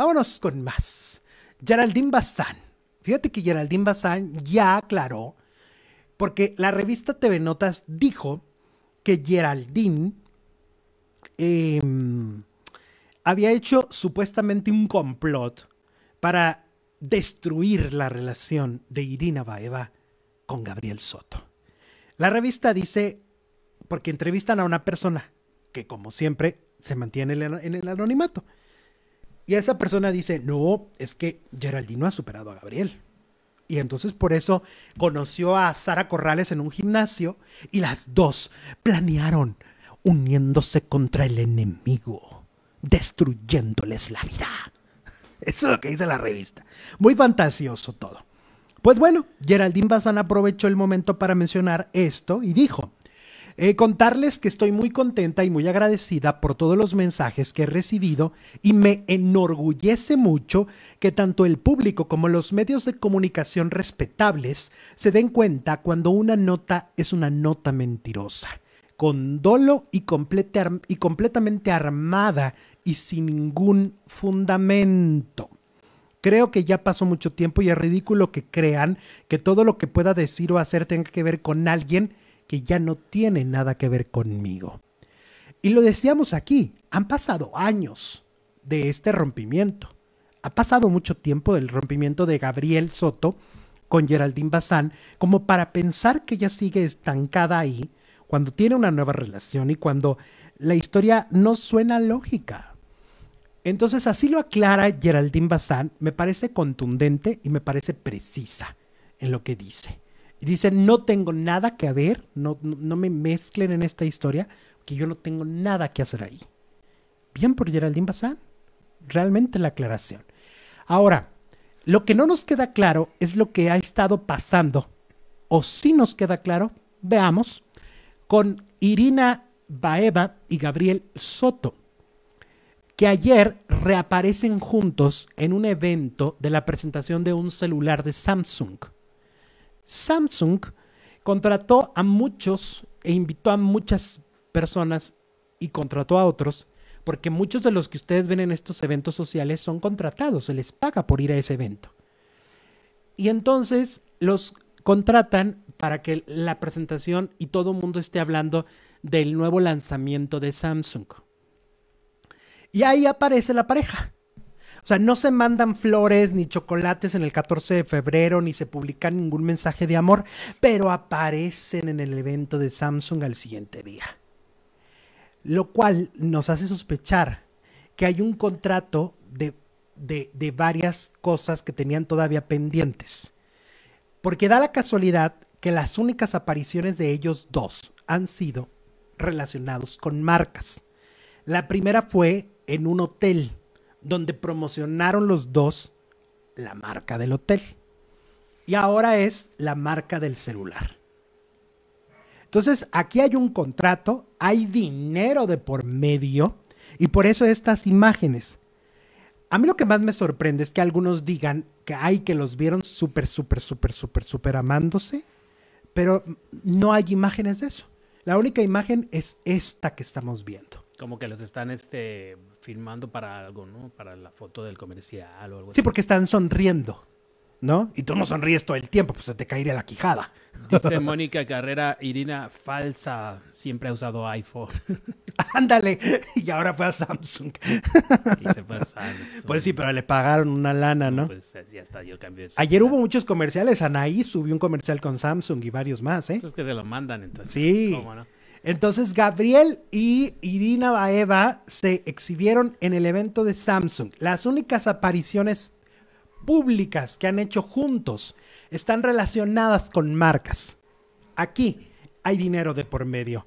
Vámonos con más. Geraldine Bazán. Fíjate que Geraldine Bazán ya aclaró, porque la revista TV Notas dijo que Geraldine em, había hecho supuestamente un complot para destruir la relación de Irina Baeva con Gabriel Soto. La revista dice, porque entrevistan a una persona que como siempre se mantiene en el anonimato. Y esa persona dice, no, es que Geraldino no ha superado a Gabriel. Y entonces por eso conoció a Sara Corrales en un gimnasio y las dos planearon uniéndose contra el enemigo, destruyéndoles la vida. Eso es lo que dice la revista. Muy fantasioso todo. Pues bueno, Geraldine Bazán aprovechó el momento para mencionar esto y dijo, eh, contarles que estoy muy contenta y muy agradecida por todos los mensajes que he recibido y me enorgullece mucho que tanto el público como los medios de comunicación respetables se den cuenta cuando una nota es una nota mentirosa, con dolo y completamente armada y sin ningún fundamento. Creo que ya pasó mucho tiempo y es ridículo que crean que todo lo que pueda decir o hacer tenga que ver con alguien que ya no tiene nada que ver conmigo. Y lo decíamos aquí, han pasado años de este rompimiento. Ha pasado mucho tiempo del rompimiento de Gabriel Soto con Geraldine Bazán como para pensar que ella sigue estancada ahí cuando tiene una nueva relación y cuando la historia no suena lógica. Entonces así lo aclara Geraldine Bazán, me parece contundente y me parece precisa en lo que dice. Y dice, no tengo nada que ver, no, me mezclen en esta historia, que yo no tengo nada que hacer ahí. Bien por Geraldine Bazán. Realmente la aclaración. Ahora, lo que no nos queda claro es lo que ha estado pasando, o si nos queda claro, veamos, con Irina Baeva y Gabriel Soto, que ayer reaparecen juntos en un evento de la presentación de un celular de Samsung. Samsung contrató a muchos e invitó a muchas personas y contrató a otros, porque muchos de los que ustedes ven en estos eventos sociales son contratados, se les paga por ir a ese evento. Y entonces los contratan para que la presentación y todo el mundo esté hablando del nuevo lanzamiento de Samsung. Y ahí aparece la pareja. O sea, no se mandan flores ni chocolates en el 14 de febrero, ni se publica ningún mensaje de amor, pero aparecen en el evento de Samsung al siguiente día. Lo cual nos hace sospechar que hay un contrato de, de, de varias cosas que tenían todavía pendientes. Porque da la casualidad que las únicas apariciones de ellos dos han sido relacionados con marcas. La primera fue en un hotel donde promocionaron los dos la marca del hotel. Y ahora es la marca del celular. Entonces, aquí hay un contrato, hay dinero de por medio y por eso estas imágenes. A mí lo que más me sorprende es que algunos digan que hay que los vieron súper, súper, súper, súper, súper amándose, pero no hay imágenes de eso. La única imagen es esta que estamos viendo. Como que los están este, filmando para algo, ¿no? Para la foto del comercial o algo Sí, porque están sonriendo, ¿no? Y tú no sonríes todo el tiempo, pues se te caería la quijada. Dice Mónica Carrera, Irina, falsa, siempre ha usado iPhone. Ándale, y ahora fue a Samsung. Y se fue Pues sí, pero le pagaron una lana, ¿no? Pues eh, ya está, yo cambié. Ayer hubo muchos comerciales, Anaí subió un comercial con Samsung y varios más, ¿eh? Es pues que se lo mandan entonces. Sí. ¿Cómo entonces, Gabriel y Irina Baeva se exhibieron en el evento de Samsung. Las únicas apariciones públicas que han hecho juntos están relacionadas con marcas. Aquí hay dinero de por medio.